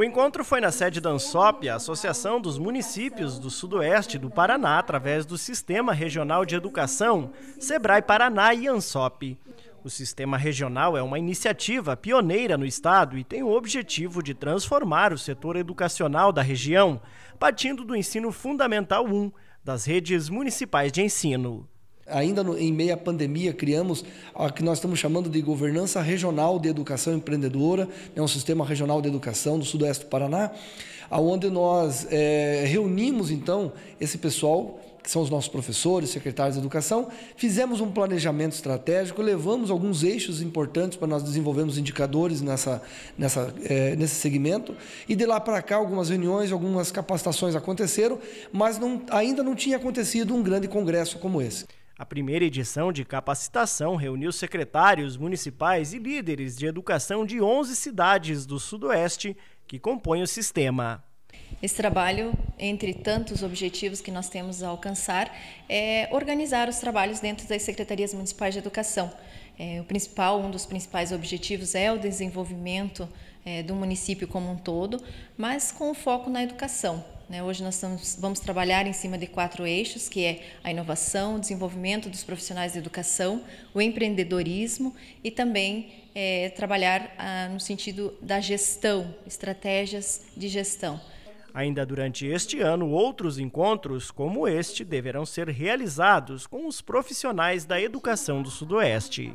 O encontro foi na sede da ANSOP, a Associação dos Municípios do Sudoeste do Paraná, através do Sistema Regional de Educação, SEBRAE Paraná e ANSOP. O Sistema Regional é uma iniciativa pioneira no estado e tem o objetivo de transformar o setor educacional da região, partindo do ensino fundamental 1 das redes municipais de ensino ainda no, em meio à pandemia, criamos o que nós estamos chamando de governança regional de educação empreendedora, é um sistema regional de educação do sudoeste do Paraná, aonde nós é, reunimos então esse pessoal que são os nossos professores, secretários de educação, fizemos um planejamento estratégico, levamos alguns eixos importantes para nós desenvolvermos indicadores nessa, nessa, é, nesse segmento. E de lá para cá, algumas reuniões, algumas capacitações aconteceram, mas não, ainda não tinha acontecido um grande congresso como esse. A primeira edição de capacitação reuniu secretários municipais e líderes de educação de 11 cidades do Sudoeste que compõem o sistema. Esse trabalho, entre tantos objetivos que nós temos a alcançar, é organizar os trabalhos dentro das secretarias municipais de educação. É, o principal, um dos principais objetivos é o desenvolvimento é, do município como um todo, mas com foco na educação. Né? Hoje nós estamos, vamos trabalhar em cima de quatro eixos, que é a inovação, o desenvolvimento dos profissionais de educação, o empreendedorismo e também é, trabalhar ah, no sentido da gestão, estratégias de gestão. Ainda durante este ano, outros encontros como este deverão ser realizados com os profissionais da educação do Sudoeste.